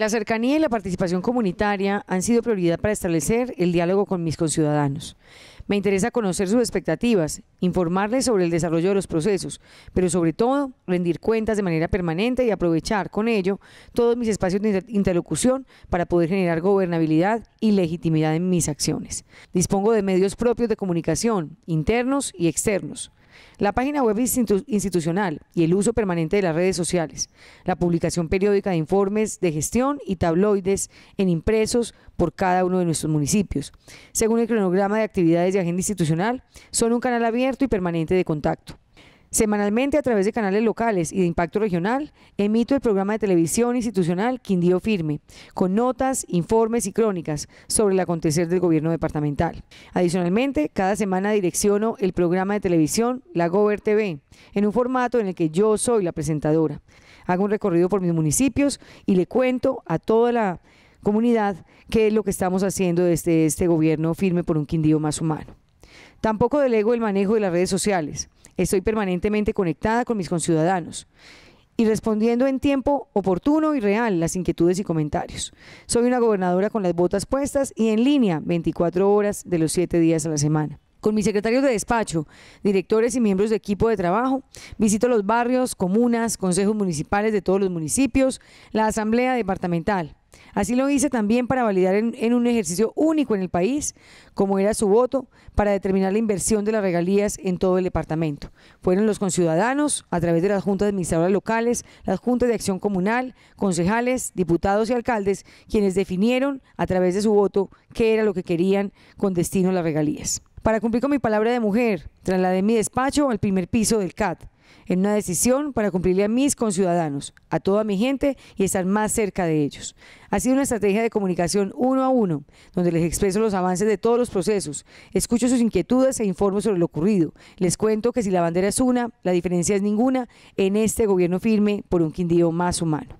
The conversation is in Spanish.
La cercanía y la participación comunitaria han sido prioridad para establecer el diálogo con mis conciudadanos. Me interesa conocer sus expectativas, informarles sobre el desarrollo de los procesos, pero sobre todo rendir cuentas de manera permanente y aprovechar con ello todos mis espacios de interlocución para poder generar gobernabilidad y legitimidad en mis acciones. Dispongo de medios propios de comunicación, internos y externos. La página web institucional y el uso permanente de las redes sociales, la publicación periódica de informes de gestión y tabloides en impresos por cada uno de nuestros municipios. Según el cronograma de actividades de agenda institucional, son un canal abierto y permanente de contacto. Semanalmente, a través de canales locales y de impacto regional, emito el programa de televisión institucional Quindío Firme, con notas, informes y crónicas sobre el acontecer del gobierno departamental. Adicionalmente, cada semana direcciono el programa de televisión La Gober TV, en un formato en el que yo soy la presentadora. Hago un recorrido por mis municipios y le cuento a toda la comunidad qué es lo que estamos haciendo desde este gobierno firme por un Quindío más humano. Tampoco delego el manejo de las redes sociales. Estoy permanentemente conectada con mis conciudadanos y respondiendo en tiempo oportuno y real las inquietudes y comentarios. Soy una gobernadora con las botas puestas y en línea 24 horas de los 7 días a la semana. Con mis secretarios de despacho, directores y miembros de equipo de trabajo, visito los barrios, comunas, consejos municipales de todos los municipios, la asamblea departamental, Así lo hice también para validar en, un ejercicio único en el país como era su voto para determinar la inversión de las regalías en todo el departamento. Fueron los conciudadanos, a través de las juntas administradoras locales, las juntas de acción comunal, concejales, diputados y alcaldes, quienes definieron a través de su voto qué era lo que querían con destino a las regalías. Para cumplir con mi palabra de mujer, trasladé mi despacho al primer piso del CAT, en una decisión para cumplirle a mis conciudadanos, a toda mi gente y estar más cerca de ellos. Ha sido una estrategia de comunicación uno a uno, donde les expreso los avances de todos los procesos, escucho sus inquietudes e informo sobre lo ocurrido. Les cuento que si la bandera es una, la diferencia es ninguna en este gobierno firme por un Quindío más humano.